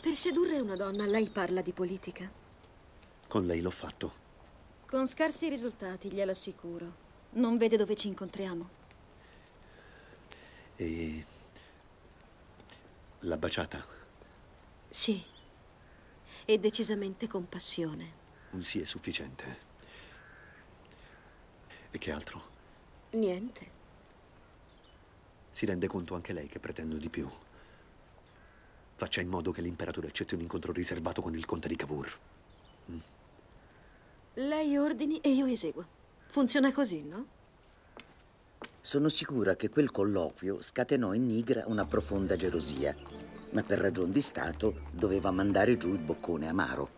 Per sedurre una donna, lei parla di politica? Con lei l'ho fatto. Con scarsi risultati, assicuro. Non vede dove ci incontriamo. E... l'ha baciata? Sì. E decisamente con passione. Un mm, sì è sufficiente. E che altro? Niente. Si rende conto anche lei che pretendo di più. Faccia in modo che l'imperatore accetti un incontro riservato con il conte di Cavour. Mm. Lei ordini e io eseguo. Funziona così, no? Sono sicura che quel colloquio scatenò in Nigra una profonda gelosia, ma per ragion di Stato doveva mandare giù il boccone amaro.